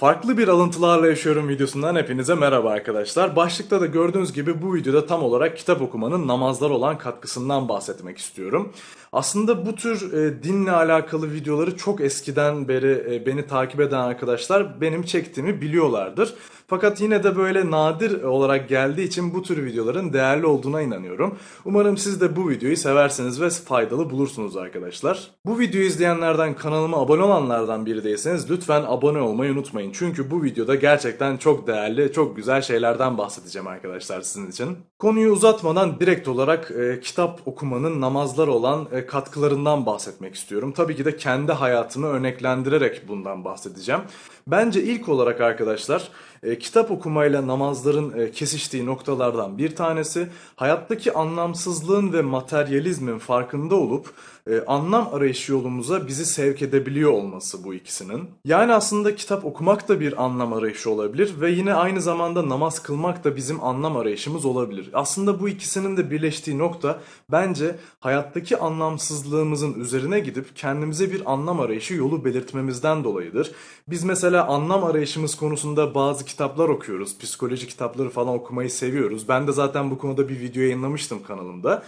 Farklı bir alıntılarla yaşıyorum videosundan hepinize merhaba arkadaşlar. Başlıkta da gördüğünüz gibi bu videoda tam olarak kitap okumanın namazlar olan katkısından bahsetmek istiyorum. Aslında bu tür e, dinle alakalı videoları çok eskiden beri e, beni takip eden arkadaşlar benim çektiğimi biliyorlardır. Fakat yine de böyle nadir olarak geldiği için bu tür videoların değerli olduğuna inanıyorum. Umarım siz de bu videoyu seversiniz ve faydalı bulursunuz arkadaşlar. Bu videoyu izleyenlerden kanalıma abone olanlardan biri değilseniz lütfen abone olmayı unutmayın çünkü bu videoda gerçekten çok değerli, çok güzel şeylerden bahsedeceğim arkadaşlar sizin için. Konuyu uzatmadan direkt olarak e, kitap okumanın namazlar olan e, katkılarından bahsetmek istiyorum. Tabii ki de kendi hayatımı örneklendirerek bundan bahsedeceğim. Bence ilk olarak arkadaşlar e, kitap okumayla namazların e, kesiştiği noktalardan bir tanesi hayattaki anlamsızlığın ve materyalizmin farkında olup e, anlam arayışı yolumuza bizi sevk edebiliyor olması bu ikisinin. Yani aslında kitap okumak da bir anlam arayışı olabilir ve yine aynı zamanda namaz kılmak da bizim anlam arayışımız olabilir. Aslında bu ikisinin de birleştiği nokta bence hayattaki anlamsızlığımızın üzerine gidip kendimize bir anlam arayışı yolu belirtmemizden dolayıdır. Biz mesela anlam arayışımız konusunda bazı kitaplar okuyoruz. Psikoloji kitapları falan okumayı seviyoruz. Ben de zaten bu konuda bir video yayınlamıştım kanalımda.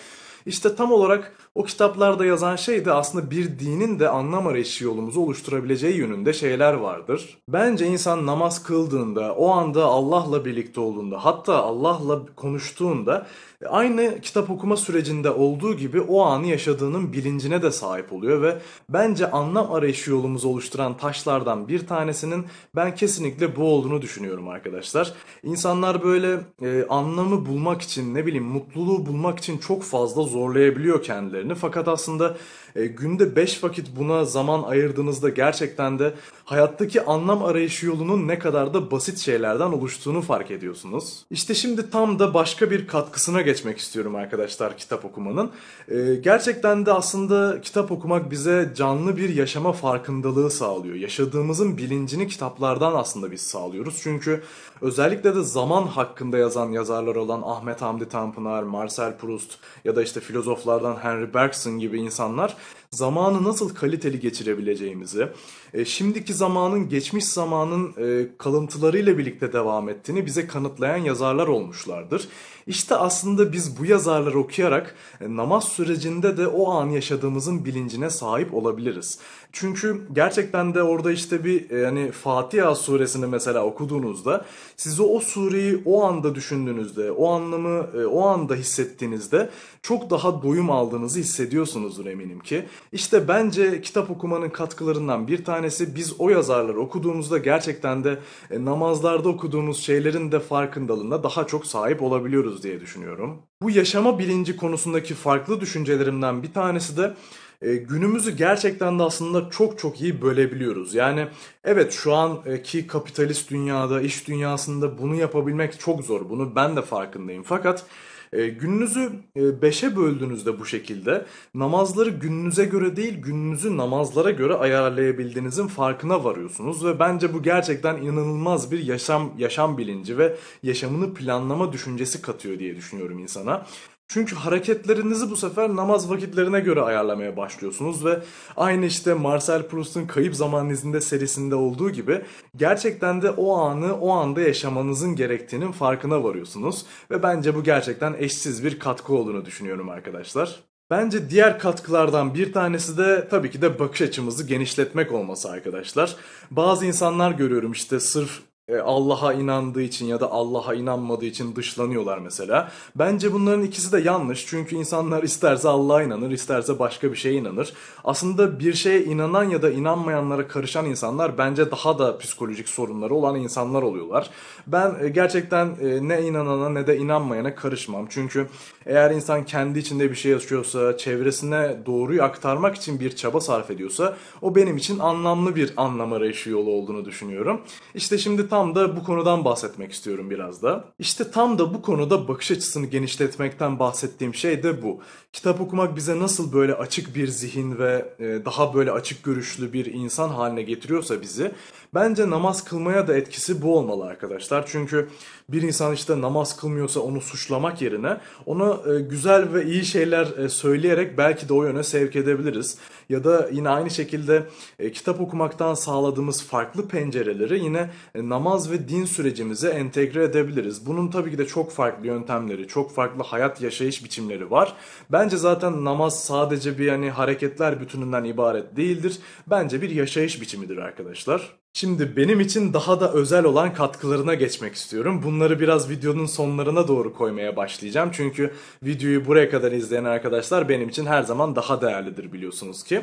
İşte tam olarak o kitaplarda yazan şey de aslında bir dinin de anlam arayışı yolumuzu oluşturabileceği yönünde şeyler vardır. Bence insan namaz kıldığında, o anda Allah'la birlikte olduğunda, hatta Allah'la konuştuğunda aynı kitap okuma sürecinde olduğu gibi o anı yaşadığının bilincine de sahip oluyor ve bence anlam arayışı yolumuzu oluşturan taşlardan bir tanesinin ben kesinlikle bu olduğunu düşünüyorum arkadaşlar. İnsanlar böyle e, anlamı bulmak için ne bileyim mutluluğu bulmak için çok fazla zorlayabiliyor kendileri kendilerini. Fakat aslında e, günde 5 vakit buna zaman ayırdığınızda gerçekten de hayattaki anlam arayışı yolunun ne kadar da basit şeylerden oluştuğunu fark ediyorsunuz. İşte şimdi tam da başka bir katkısına geçmek istiyorum arkadaşlar kitap okumanın. E, gerçekten de aslında kitap okumak bize canlı bir yaşama farkındalığı sağlıyor. Yaşadığımızın bilincini kitaplardan aslında biz sağlıyoruz. Çünkü özellikle de zaman hakkında yazan yazarlar olan Ahmet Hamdi Tanpınar, Marcel Proust ya da işte filozoflardan Henry Bergson gibi insanlar zamanı nasıl kaliteli geçirebileceğimizi, e, şimdiki zamanın geçmiş zamanın e, kalıntılarıyla birlikte devam ettiğini bize kanıtlayan yazarlar olmuşlardır. İşte aslında biz bu yazarları okuyarak e, namaz sürecinde de o an yaşadığımızın bilincine sahip olabiliriz. Çünkü gerçekten de orada işte bir yani e, Fatiha suresini mesela okuduğunuzda sizi o sureyi o anda düşündüğünüzde, o anlamı e, o anda hissettiğinizde çok daha doyum aldığınızı hissediyorsunuzdur eminim ki. İşte bence kitap okumanın katkılarından bir tanesi biz o yazarları okuduğumuzda gerçekten de namazlarda okuduğumuz şeylerin de farkındalığına daha çok sahip olabiliyoruz yaşıyoruz diye düşünüyorum. Bu yaşama bilinci konusundaki farklı düşüncelerimden bir tanesi de e, günümüzü gerçekten de aslında çok çok iyi bölebiliyoruz. Yani evet şu anki kapitalist dünyada, iş dünyasında bunu yapabilmek çok zor. Bunu ben de farkındayım. Fakat e, gününüzü e, beşe böldüğünüzde bu şekilde namazları gününüze göre değil gününüzü namazlara göre ayarlayabildiğinizin farkına varıyorsunuz ve bence bu gerçekten inanılmaz bir yaşam yaşam bilinci ve yaşamını planlama düşüncesi katıyor diye düşünüyorum insana. Çünkü hareketlerinizi bu sefer namaz vakitlerine göre ayarlamaya başlıyorsunuz ve aynı işte Marcel Proust'un Kayıp Zaman İzinde serisinde olduğu gibi gerçekten de o anı o anda yaşamanızın gerektiğinin farkına varıyorsunuz ve bence bu gerçekten eşsiz bir katkı olduğunu düşünüyorum arkadaşlar. Bence diğer katkılardan bir tanesi de tabii ki de bakış açımızı genişletmek olması arkadaşlar. Bazı insanlar görüyorum işte sırf e, Allah'a inandığı için ya da Allah'a inanmadığı için dışlanıyorlar mesela. Bence bunların ikisi de yanlış. Çünkü insanlar isterse Allah'a inanır, isterse başka bir şeye inanır. Aslında bir şeye inanan ya da inanmayanlara karışan insanlar bence daha da psikolojik sorunları olan insanlar oluyorlar. Ben e, gerçekten e, ne inanana ne de inanmayana karışmam. Çünkü eğer insan kendi içinde bir şey yaşıyorsa, çevresine doğruyu aktarmak için bir çaba sarf ediyorsa o benim için anlamlı bir anlam arayışı yolu olduğunu düşünüyorum. İşte şimdi tam da bu konudan bahsetmek istiyorum biraz da. İşte tam da bu konuda bakış açısını genişletmekten bahsettiğim şey de bu. Kitap okumak bize nasıl böyle açık bir zihin ve e, daha böyle açık görüşlü bir insan haline getiriyorsa bizi bence namaz kılmaya da etkisi bu olmalı arkadaşlar. Çünkü bir insan işte namaz kılmıyorsa onu suçlamak yerine ona e, güzel ve iyi şeyler e, söyleyerek belki de o yöne sevk edebiliriz. Ya da yine aynı şekilde e, kitap okumaktan sağladığımız farklı pencereleri yine namaz ve din sürecimize entegre edebiliriz. Bunun tabii ki de çok farklı yöntemleri, çok farklı hayat yaşayış biçimleri var. Bence zaten namaz sadece bir yani hareketler bütününden ibaret değildir. Bence bir yaşayış biçimidir arkadaşlar. Şimdi benim için daha da özel olan katkılarına geçmek istiyorum. Bunları biraz videonun sonlarına doğru koymaya başlayacağım. Çünkü videoyu buraya kadar izleyen arkadaşlar benim için her zaman daha değerlidir biliyorsunuz ki.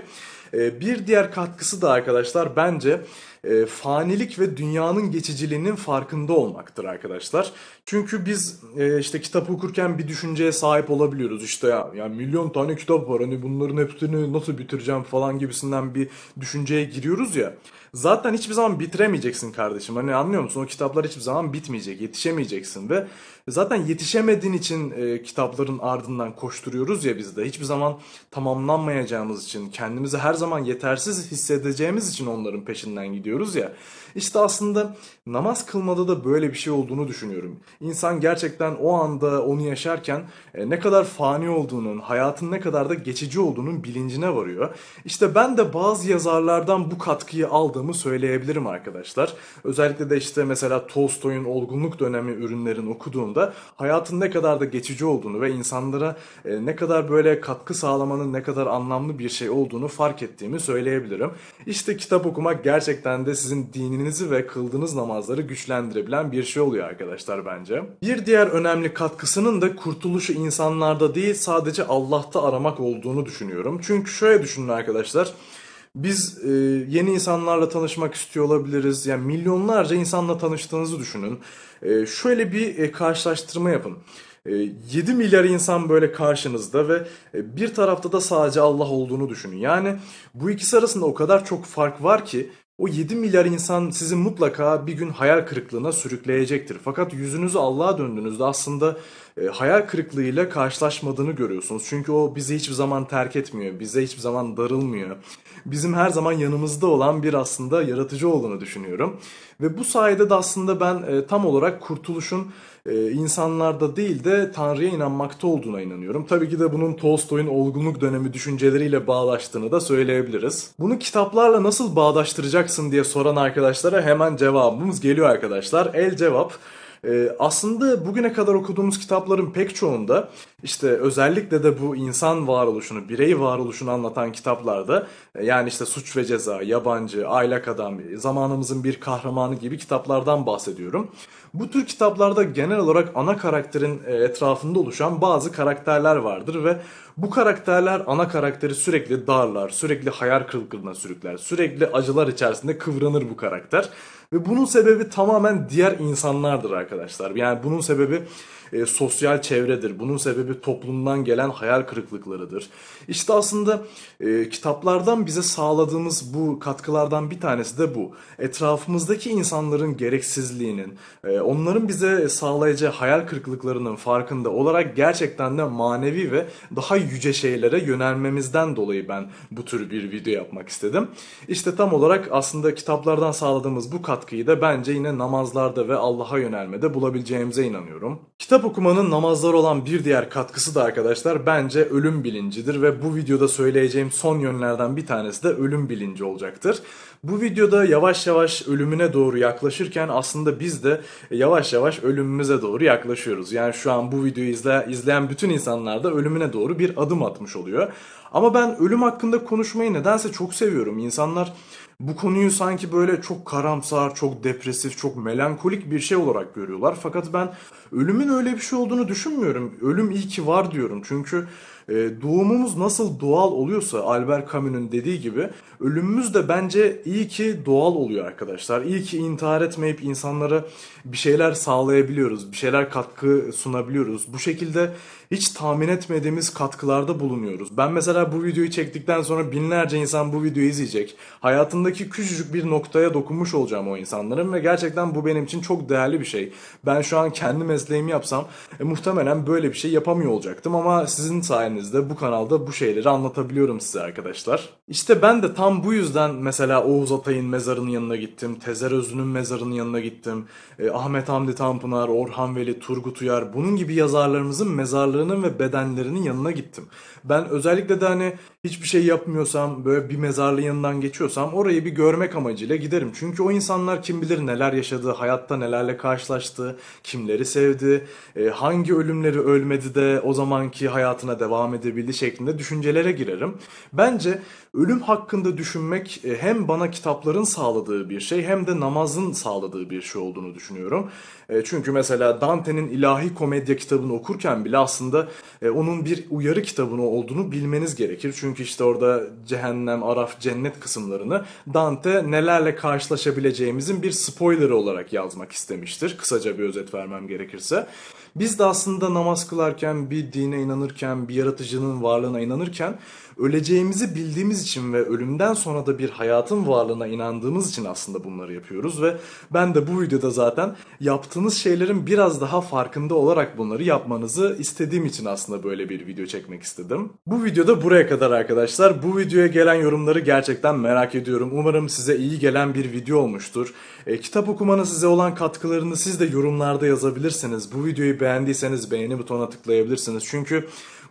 Ee, bir diğer katkısı da arkadaşlar bence e, fanilik ve dünyanın geçiciliğinin farkında olmaktır arkadaşlar. Çünkü biz e, işte kitap okurken bir düşünceye sahip olabiliyoruz. İşte ya, ya milyon tane kitap var hani bunların hepsini nasıl bitireceğim falan gibisinden bir düşünceye giriyoruz ya. Zaten hiçbir zaman bitiremeyeceksin kardeşim. Hani anlıyor musun? O kitaplar hiçbir zaman bitmeyecek, yetişemeyeceksin ve zaten yetişemediğin için e, kitapların ardından koşturuyoruz ya biz de. Hiçbir zaman tamamlanmayacağımız için, kendimizi her zaman yetersiz hissedeceğimiz için onların peşinden gidiyoruz diyoruz ya. İşte aslında namaz kılmada da böyle bir şey olduğunu düşünüyorum. İnsan gerçekten o anda onu yaşarken e, ne kadar fani olduğunun, hayatın ne kadar da geçici olduğunun bilincine varıyor. İşte ben de bazı yazarlardan bu katkıyı aldığımı söyleyebilirim arkadaşlar. Özellikle de işte mesela Tolstoy'un olgunluk dönemi ürünlerini okuduğunda hayatın ne kadar da geçici olduğunu ve insanlara e, ne kadar böyle katkı sağlamanın ne kadar anlamlı bir şey olduğunu fark ettiğimi söyleyebilirim. İşte kitap okumak gerçekten de sizin dininizi ve kıldığınız namazları güçlendirebilen bir şey oluyor arkadaşlar bence. Bir diğer önemli katkısının da kurtuluşu insanlarda değil sadece Allah'ta aramak olduğunu düşünüyorum. Çünkü şöyle düşünün arkadaşlar. Biz e, yeni insanlarla tanışmak istiyor olabiliriz. Yani milyonlarca insanla tanıştığınızı düşünün. E, şöyle bir e, karşılaştırma yapın. 7 e, milyar insan böyle karşınızda ve e, bir tarafta da sadece Allah olduğunu düşünün. Yani bu ikisi arasında o kadar çok fark var ki o 7 milyar insan sizi mutlaka bir gün hayal kırıklığına sürükleyecektir. Fakat yüzünüzü Allah'a döndüğünüzde aslında e, hayal kırıklığıyla karşılaşmadığını görüyorsunuz. Çünkü o bizi hiçbir zaman terk etmiyor, bize hiçbir zaman darılmıyor. Bizim her zaman yanımızda olan bir aslında yaratıcı olduğunu düşünüyorum. Ve bu sayede de aslında ben e, tam olarak kurtuluşun e, insanlarda değil de Tanrı'ya inanmakta olduğuna inanıyorum. Tabii ki de bunun Tolstoy'un olgunluk dönemi düşünceleriyle bağlaştığını da söyleyebiliriz. Bunu kitaplarla nasıl bağdaştıracaksın diye soran arkadaşlara hemen cevabımız geliyor arkadaşlar. El cevap. Ee, aslında bugüne kadar okuduğumuz kitapların pek çoğunda işte özellikle de bu insan varoluşunu, birey varoluşunu anlatan kitaplarda e, yani işte Suç ve Ceza, Yabancı, Aylak Adam, Zamanımızın Bir Kahramanı gibi kitaplardan bahsediyorum. Bu tür kitaplarda genel olarak ana karakterin e, etrafında oluşan bazı karakterler vardır ve bu karakterler ana karakteri sürekli darlar, sürekli hayal kırıklığına sürükler, sürekli acılar içerisinde kıvranır bu karakter. Ve bunun sebebi tamamen diğer insanlardır arkadaşlar. Yani bunun sebebi e, sosyal çevredir. Bunun sebebi toplumdan gelen hayal kırıklıklarıdır. İşte aslında e, kitaplardan bize sağladığımız bu katkılardan bir tanesi de bu. Etrafımızdaki insanların gereksizliğinin, e, onların bize sağlayacağı hayal kırıklıklarının farkında olarak gerçekten de manevi ve daha yüce şeylere yönelmemizden dolayı ben bu tür bir video yapmak istedim. İşte tam olarak aslında kitaplardan sağladığımız bu katkı katkıyı da bence yine namazlarda ve Allah'a yönelmede bulabileceğimize inanıyorum. Kitap okumanın namazlar olan bir diğer katkısı da arkadaşlar bence ölüm bilincidir ve bu videoda söyleyeceğim son yönlerden bir tanesi de ölüm bilinci olacaktır. Bu videoda yavaş yavaş ölümüne doğru yaklaşırken aslında biz de yavaş yavaş ölümümüze doğru yaklaşıyoruz. Yani şu an bu videoyu izle, izleyen bütün insanlar da ölümüne doğru bir adım atmış oluyor. Ama ben ölüm hakkında konuşmayı nedense çok seviyorum. İnsanlar bu konuyu sanki böyle çok karamsar, çok depresif, çok melankolik bir şey olarak görüyorlar. Fakat ben ölümün öyle bir şey olduğunu düşünmüyorum. Ölüm iyi ki var diyorum. Çünkü e, doğumumuz nasıl doğal oluyorsa Albert Camus'un dediği gibi ölümümüz de bence iyi ki doğal oluyor arkadaşlar. İyi ki intihar etmeyip insanlara bir şeyler sağlayabiliyoruz, bir şeyler katkı sunabiliyoruz. Bu şekilde hiç tahmin etmediğimiz katkılarda bulunuyoruz. Ben mesela bu videoyu çektikten sonra binlerce insan bu videoyu izleyecek. Hayatındaki küçücük bir noktaya dokunmuş olacağım o insanların ve gerçekten bu benim için çok değerli bir şey. Ben şu an kendi mesleğimi yapsam e, muhtemelen böyle bir şey yapamıyor olacaktım ama sizin sayenizde sayenizde bu kanalda bu şeyleri anlatabiliyorum size arkadaşlar. İşte ben de tam bu yüzden mesela Oğuz Atay'ın mezarının yanına gittim, Tezer Özü'nün mezarının yanına gittim, e, Ahmet Hamdi Tanpınar, Orhan Veli, Turgut Uyar bunun gibi yazarlarımızın mezarlarının ve bedenlerinin yanına gittim. Ben özellikle de hani hiçbir şey yapmıyorsam böyle bir mezarlığın yanından geçiyorsam orayı bir görmek amacıyla giderim. Çünkü o insanlar kim bilir neler yaşadı, hayatta nelerle karşılaştı, kimleri sevdi, e, hangi ölümleri ölmedi de o zamanki hayatına devam devam edebildi şeklinde düşüncelere girerim. Bence ölüm hakkında düşünmek e, hem bana kitapların sağladığı bir şey hem de namazın sağladığı bir şey olduğunu düşünüyorum. E, çünkü mesela Dante'nin İlahi Komedya kitabını okurken bile aslında e, onun bir uyarı kitabını olduğunu bilmeniz gerekir. Çünkü işte orada cehennem, araf, cennet kısımlarını Dante nelerle karşılaşabileceğimizin bir spoiler olarak yazmak istemiştir. Kısaca bir özet vermem gerekirse. Biz de aslında namaz kılarken, bir dine inanırken, bir yaratı yaratıcının varlığına inanırken öleceğimizi bildiğimiz için ve ölümden sonra da bir hayatın varlığına inandığımız için aslında bunları yapıyoruz ve ben de bu videoda zaten yaptığınız şeylerin biraz daha farkında olarak bunları yapmanızı istediğim için aslında böyle bir video çekmek istedim. Bu videoda buraya kadar arkadaşlar. Bu videoya gelen yorumları gerçekten merak ediyorum. Umarım size iyi gelen bir video olmuştur. E, kitap okumanın size olan katkılarını siz de yorumlarda yazabilirsiniz. Bu videoyu beğendiyseniz beğeni butonuna tıklayabilirsiniz. Çünkü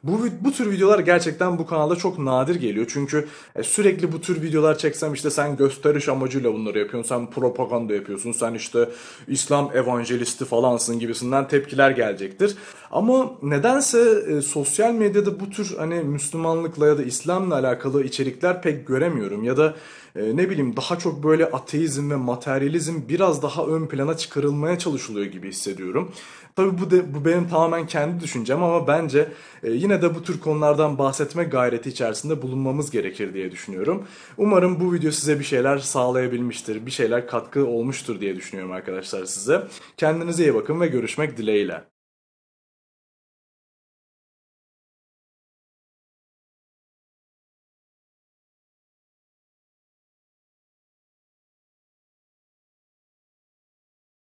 bu, bu tür videolar gerçekten bu kanalda çok nadir geliyor. Çünkü e, sürekli bu tür videolar çeksem işte sen gösteriş amacıyla bunları yapıyorsun. Sen propaganda yapıyorsun. Sen işte İslam evangelisti falansın gibisinden tepkiler gelecektir. Ama nedense e, sosyal medyada bu tür hani Müslümanlıkla ya da İslam'la alakalı içerikler pek göremiyorum. Ya da e, ne bileyim daha çok böyle ateizm ve materyalizm biraz daha ön plana çıkarılmaya çalışılıyor gibi hissediyorum. Tabii bu, de, bu benim tamamen kendi düşüncem ama bence e, yine yine de bu tür konulardan bahsetme gayreti içerisinde bulunmamız gerekir diye düşünüyorum. Umarım bu video size bir şeyler sağlayabilmiştir, bir şeyler katkı olmuştur diye düşünüyorum arkadaşlar size. Kendinize iyi bakın ve görüşmek dileğiyle.